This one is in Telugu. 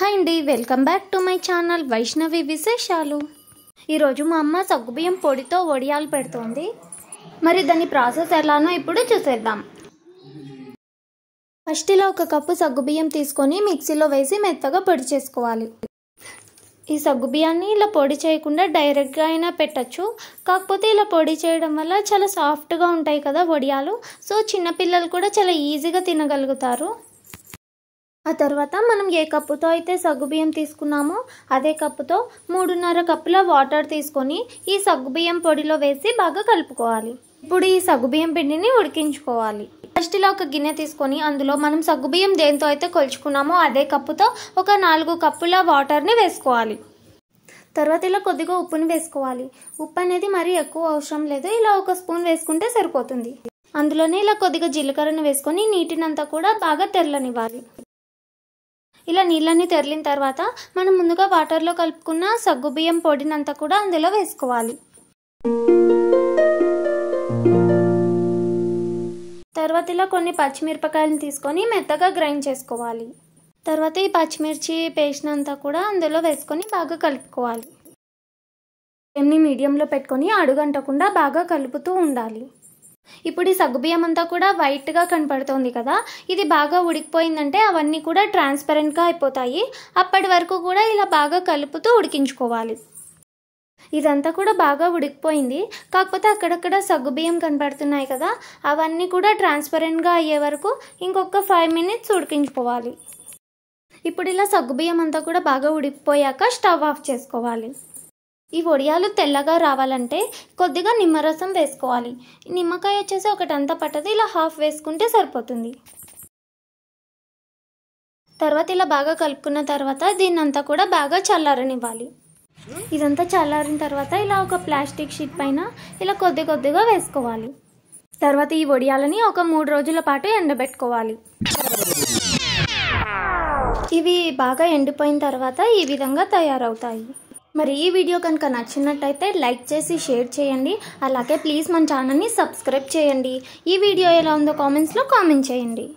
హాయ్ అండి welcome back to my channel Vaishnavi విశేషాలు ఈరోజు మా అమ్మ సగ్గుబియ్యం పొడితో వడియాలు పెడుతోంది మరి దాని ప్రాసెస్ ఎలానో ఇప్పుడు చూసేద్దాం ఫస్ట్ ఇలా ఒక కప్పు సగ్గుబియ్యం తీసుకొని మిక్సీలో వేసి మెత్తగా పొడి చేసుకోవాలి ఈ సగ్గుబియ్యాన్ని ఇలా పొడి చేయకుండా డైరెక్ట్గా అయినా పెట్టచ్చు కాకపోతే ఇలా పొడి చేయడం వల్ల చాలా సాఫ్ట్గా ఉంటాయి కదా వడియాలు సో చిన్నపిల్లలు కూడా చాలా ఈజీగా తినగలుగుతారు ఆ తర్వాత మనం ఏ కప్పుతో అయితే సగ్గుబియ్యం తీసుకున్నామో అదే కప్పుతో మూడున్నర కప్పుల వాటర్ తీసుకొని ఈ సగ్గుబియ్యం పొడిలో వేసి బాగా కలుపుకోవాలి ఇప్పుడు ఈ సగ్గుబియ్యం పిండిని ఉడికించుకోవాలి ఫస్ట్ ఇలా ఒక గిన్నె తీసుకొని అందులో మనం సగ్గుబియ్యం దేంతో అయితే కొలుచుకున్నామో అదే కప్పుతో ఒక నాలుగు కప్పుల వాటర్ని వేసుకోవాలి తర్వాత ఇలా కొద్దిగా ఉప్పుని వేసుకోవాలి ఉప్పు అనేది మరీ ఎక్కువ అవసరం లేదు ఇలా ఒక స్పూన్ వేసుకుంటే సరిపోతుంది అందులోనే ఇలా కొద్దిగా జీలకర్రను వేసుకొని నీటినంతా కూడా బాగా తెల్లనివ్వాలి ఇలా నీళ్ళని తెరిలిన తర్వాత మనం ముందుగా వాటర్లో కలుపుకున్న సగ్గుబియ్యం పొడినంతా కూడా అందులో వేసుకోవాలి తర్వాత ఇలా కొన్ని పచ్చిమిరపకాయలను తీసుకొని మెత్తగా గ్రైండ్ చేసుకోవాలి తర్వాత ఈ పచ్చిమిర్చి పేస్ట్ అంతా కూడా అందులో వేసుకొని బాగా కలుపుకోవాలి ఎన్ని మీడియంలో పెట్టుకొని అడుగంటకుండా బాగా కలుపుతూ ఉండాలి ఇప్పుడు ఈ సగ్గుబియ్యం అంతా కూడా వైట్గా కనపడుతుంది కదా ఇది బాగా ఉడికిపోయిందంటే అవన్నీ కూడా ట్రాన్స్పరెంట్గా అయిపోతాయి అప్పటి వరకు కూడా ఇలా బాగా కలుపుతూ ఉడికించుకోవాలి ఇదంతా కూడా బాగా ఉడికిపోయింది కాకపోతే అక్కడక్కడ సగ్గుబియ్యం కనపడుతున్నాయి కదా అవన్నీ కూడా ట్రాన్స్పరెంట్గా అయ్యే వరకు ఇంకొక ఫైవ్ మినిట్స్ ఉడికించుకోవాలి ఇప్పుడు ఇలా సగ్గుబియ్యం అంతా కూడా బాగా ఉడికిపోయాక స్టవ్ ఆఫ్ చేసుకోవాలి ఈ వడియాలు తెల్లగా రావాలంటే కొద్దిగా నిమ్మరసం వేసుకోవాలి నిమ్మకాయ వచ్చేసి ఒకటంతా పట్టదు ఇలా హాఫ్ వేసుకుంటే సరిపోతుంది తర్వాత ఇలా బాగా కలుపుకున్న తర్వాత దీన్నంతా కూడా బాగా చల్లారనివ్వాలి ఇదంతా చల్లారిన తర్వాత ఇలా ఒక ప్లాస్టిక్ షీట్ పైన ఇలా కొద్ది కొద్దిగా వేసుకోవాలి తర్వాత ఈ వడియాలని ఒక మూడు రోజుల పాటు ఎండబెట్టుకోవాలి ఇవి బాగా ఎండిపోయిన తర్వాత ఈ విధంగా తయారవుతాయి మరి ఈ వీడియో కనుక నచ్చినట్టయితే లైక్ చేసి షేర్ చేయండి అలాగే ప్లీజ్ మన ఛానల్ని సబ్స్క్రైబ్ చేయండి ఈ వీడియో ఎలా ఉందో కామెంట్స్లో కామెంట్ చేయండి